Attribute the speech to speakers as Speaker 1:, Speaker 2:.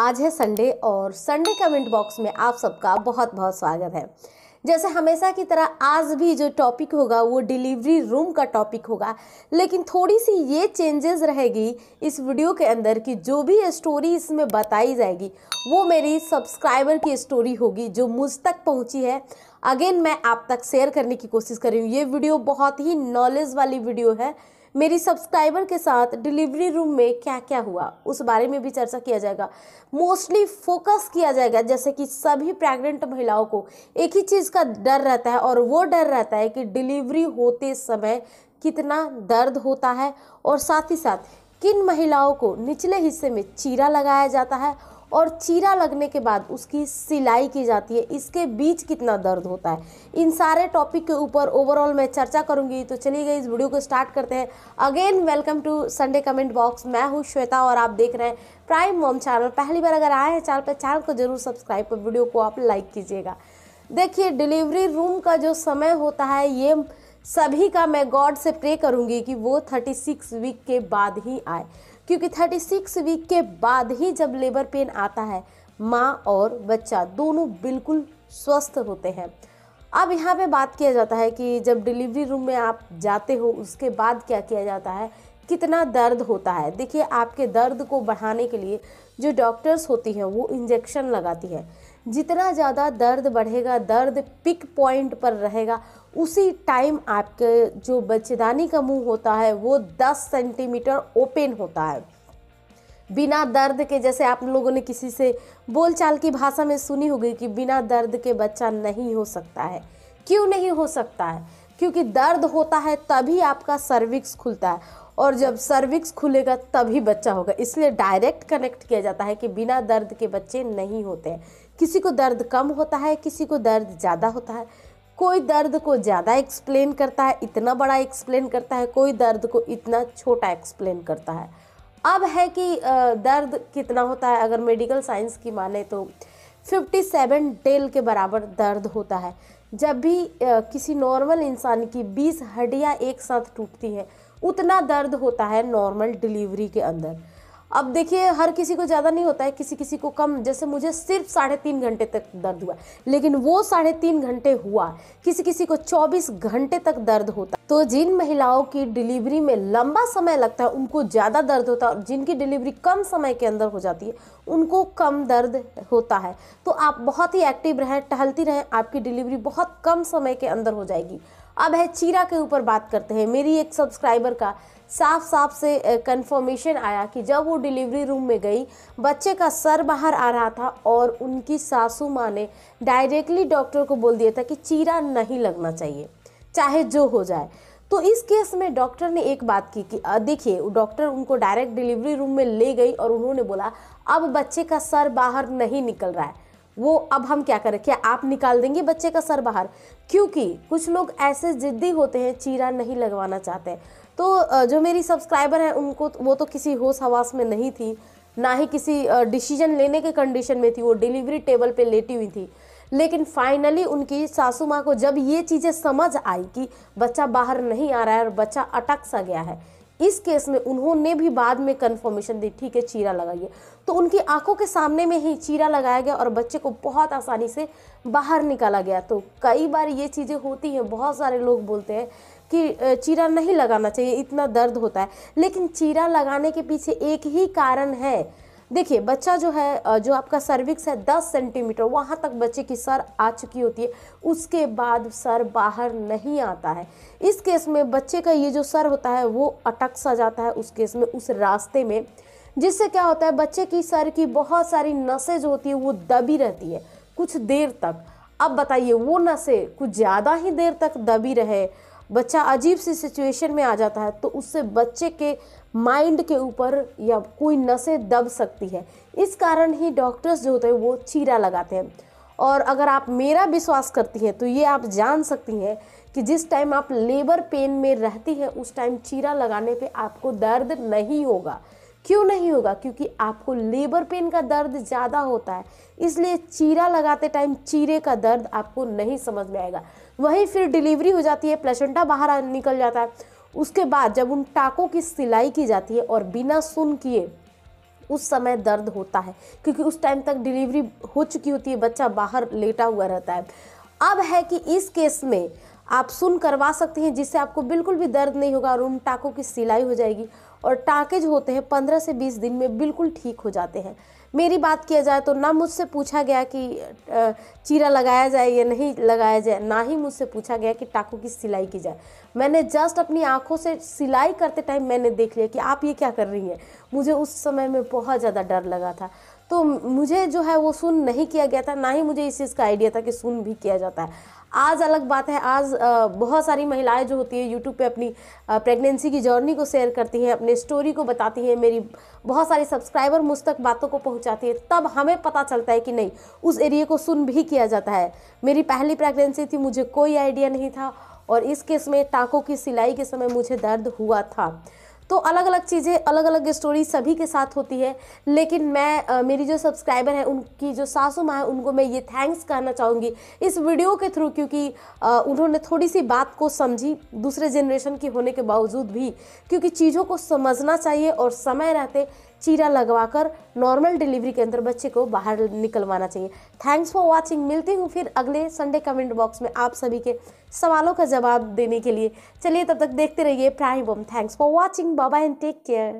Speaker 1: आज है संडे और संडे कमेंट बॉक्स में आप सबका बहुत बहुत स्वागत है जैसे हमेशा की तरह आज भी जो टॉपिक होगा वो डिलीवरी रूम का टॉपिक होगा लेकिन थोड़ी सी ये चेंजेस रहेगी इस वीडियो के अंदर कि जो भी स्टोरी इसमें बताई जाएगी वो मेरी सब्सक्राइबर की स्टोरी होगी जो मुझ तक पहुंची है अगेन मैं आप तक शेयर करने की कोशिश कर रही हूँ ये वीडियो बहुत ही नॉलेज वाली वीडियो है मेरी सब्सक्राइबर के साथ डिलीवरी रूम में क्या क्या हुआ उस बारे में भी चर्चा किया जाएगा मोस्टली फोकस किया जाएगा जैसे कि सभी प्रेग्नेंट महिलाओं को एक ही चीज़ का डर रहता है और वो डर रहता है कि डिलीवरी होते समय कितना दर्द होता है और साथ ही साथ किन महिलाओं को निचले हिस्से में चीरा लगाया जाता है और चीरा लगने के बाद उसकी सिलाई की जाती है इसके बीच कितना दर्द होता है इन सारे टॉपिक के ऊपर ओवरऑल मैं चर्चा करूंगी तो चलिए गई इस वीडियो को स्टार्ट करते हैं again welcome to Sunday comment box मैं हूँ श्वेता और आप देख रहे हैं प्राइम मोम चैनल पहली बार अगर आए हैं चैनल पर चैनल को जरूर सब्सक्राइब कर वीडियो को आप लाइक कीजिएगा देखिए डिलीवरी रूम का जो समय होता है ये सभी का मैं गॉड से प्रे करूंगी कि वो 36 वीक के बाद ही आए क्योंकि 36 वीक के बाद ही जब लेबर पेन आता है माँ और बच्चा दोनों बिल्कुल स्वस्थ होते हैं अब यहाँ पे बात किया जाता है कि जब डिलीवरी रूम में आप जाते हो उसके बाद क्या किया जाता है कितना दर्द होता है देखिए आपके दर्द को बढ़ाने के लिए जो डॉक्टर्स होती हैं वो इंजेक्शन लगाती है जितना ज़्यादा दर्द बढ़ेगा दर्द पिक पॉइंट पर रहेगा उसी टाइम आपके जो बच्चेदानी का मुंह होता है वो 10 सेंटीमीटर ओपन होता है बिना दर्द के जैसे आप लोगों ने किसी से बोलचाल की भाषा में सुनी होगी कि बिना दर्द के बच्चा नहीं हो सकता है क्यों नहीं हो सकता है क्योंकि दर्द होता है तभी आपका सर्विक्स खुलता है और जब सर्विक्स खुलेगा तभी बच्चा होगा इसलिए डायरेक्ट कनेक्ट किया जाता है कि बिना दर्द के बच्चे नहीं होते हैं किसी को दर्द कम होता है किसी को दर्द ज़्यादा होता है कोई दर्द को ज़्यादा एक्सप्लेन करता है इतना बड़ा एक्सप्लेन करता है कोई दर्द को इतना छोटा एक्सप्लेन करता है अब है कि दर्द कितना होता है अगर मेडिकल साइंस की माने तो 57 डेल के बराबर दर्द होता है जब भी किसी नॉर्मल इंसान की 20 हड्डियाँ एक साथ टूटती हैं उतना दर्द होता है नॉर्मल डिलीवरी के अंदर अब देखिए हर किसी को ज़्यादा नहीं होता है किसी किसी को कम जैसे मुझे सिर्फ साढ़े तीन घंटे तक दर्द हुआ लेकिन वो साढ़े तीन घंटे हुआ किसी किसी को चौबीस घंटे तक दर्द होता तो जिन महिलाओं की डिलीवरी में लंबा समय लगता है उनको ज़्यादा दर्द होता है और जिनकी डिलीवरी कम समय के अंदर हो जाती है उनको कम दर्द होता है तो आप बहुत ही एक्टिव रहें टहलती रहें आपकी डिलीवरी बहुत कम समय के अंदर हो जाएगी अब है चीरा के ऊपर बात करते हैं मेरी एक सब्सक्राइबर का साफ साफ से कंफर्मेशन आया कि जब वो डिलीवरी रूम में गई बच्चे का सर बाहर आ रहा था और उनकी सासू माँ ने डायरेक्टली डॉक्टर को बोल दिया था कि चीरा नहीं लगना चाहिए चाहे जो हो जाए तो इस केस में डॉक्टर ने एक बात की कि देखिए डॉक्टर उनको डायरेक्ट डिलीवरी रूम में ले गई और उन्होंने बोला अब बच्चे का सर बाहर नहीं निकल रहा है वो अब हम क्या करें क्या आप निकाल देंगे बच्चे का सर बाहर क्योंकि कुछ लोग ऐसे ज़िद्दी होते हैं चीरा नहीं लगवाना चाहते तो जो मेरी सब्सक्राइबर हैं उनको तो, वो तो किसी होश हवास में नहीं थी ना ही किसी डिसीजन लेने के कंडीशन में थी वो डिलीवरी टेबल पे लेटी हुई थी लेकिन फाइनली उनकी सासू माँ को जब ये चीज़ें समझ आई कि बच्चा बाहर नहीं आ रहा है और बच्चा अटक सा गया है इस केस में उन्होंने भी बाद में कन्फर्मेशन दी ठीक है चीरा लगाइए तो उनकी आंखों के सामने में ही चीरा लगाया गया और बच्चे को बहुत आसानी से बाहर निकाला गया तो कई बार ये चीज़ें होती हैं बहुत सारे लोग बोलते हैं कि चीरा नहीं लगाना चाहिए इतना दर्द होता है लेकिन चीरा लगाने के पीछे एक ही कारण है देखिए बच्चा जो है जो आपका सर्विक्स है दस सेंटीमीटर वहाँ तक बच्चे की सर आ चुकी होती है उसके बाद सर बाहर नहीं आता है इस केस में बच्चे का ये जो सर होता है वो अटक सा जाता है उस केस में उस रास्ते में जिससे क्या होता है बच्चे की सर की बहुत सारी नसें जो होती है वो दबी रहती है कुछ देर तक अब बताइए वो नसें कुछ ज़्यादा ही देर तक दबी रहे बच्चा अजीब सी सिचुएशन में आ जाता है तो उससे बच्चे के माइंड के ऊपर या कोई नसें दब सकती है इस कारण ही डॉक्टर्स जो होते हैं वो चीरा लगाते हैं और अगर आप मेरा विश्वास करती हैं तो ये आप जान सकती हैं कि जिस टाइम आप लेबर पेन में रहती हैं उस टाइम चीरा लगाने पे आपको दर्द नहीं होगा क्यों नहीं होगा क्योंकि आपको लेबर पेन का दर्द ज़्यादा होता है इसलिए चीरा लगाते टाइम चीरे का दर्द आपको नहीं समझ में आएगा वहीं फिर डिलीवरी हो जाती है प्लेसेंटा बाहर निकल जाता है उसके बाद जब उन टाकों की सिलाई की जाती है और बिना सुन किए उस समय दर्द होता है क्योंकि उस टाइम तक डिलीवरी हो चुकी होती है बच्चा बाहर लेटा हुआ रहता है अब है कि इस केस में आप सुन करवा सकते हैं जिससे आपको बिल्कुल भी दर्द नहीं होगा और उन टाकों की सिलाई हो जाएगी और टाँके जो होते हैं पंद्रह से बीस दिन में बिल्कुल ठीक हो जाते हैं मेरी बात किया जाए तो ना मुझसे पूछा गया कि चीरा लगाया जाए या नहीं लगाया जाए ना ही मुझसे पूछा गया कि टाकू की सिलाई की जाए मैंने जस्ट अपनी आंखों से सिलाई करते टाइम मैंने देख लिया कि आप ये क्या कर रही हैं मुझे उस समय में बहुत ज़्यादा डर लगा था तो मुझे जो है वो सुन नहीं किया गया था ना ही मुझे इस चीज़ का आइडिया था कि सुन भी किया जाता है आज अलग बात है आज बहुत सारी महिलाएं जो होती है यूट्यूब पे अपनी प्रेगनेंसी की जर्नी को शेयर करती हैं अपने स्टोरी को बताती हैं मेरी बहुत सारी सब्सक्राइबर मुझ तक बातों को पहुंचाती है तब हमें पता चलता है कि नहीं उस एरिए को सुन भी किया जाता है मेरी पहली प्रेगनेंसी थी मुझे कोई आइडिया नहीं था और इस केस में टाँकों की सिलाई के समय मुझे दर्द हुआ था तो अलग अलग चीज़ें अलग अलग स्टोरी सभी के साथ होती है लेकिन मैं आ, मेरी जो सब्सक्राइबर है उनकी जो सासू माँ है उनको मैं ये थैंक्स कहना चाहूँगी इस वीडियो के थ्रू क्योंकि आ, उन्होंने थोड़ी सी बात को समझी दूसरे जनरेशन की होने के बावजूद भी क्योंकि चीज़ों को समझना चाहिए और समय रहते चीरा लगवाकर नॉर्मल डिलीवरी के अंदर बच्चे को बाहर निकलवाना चाहिए थैंक्स फॉर वॉचिंग मिलती हूँ फिर अगले संडे कमेंट बॉक्स में आप सभी के सवालों का जवाब देने के लिए चलिए तब तक देखते रहिए प्राइम बम थैंक्स फॉर वॉचिंग बाबा एंड टेक केयर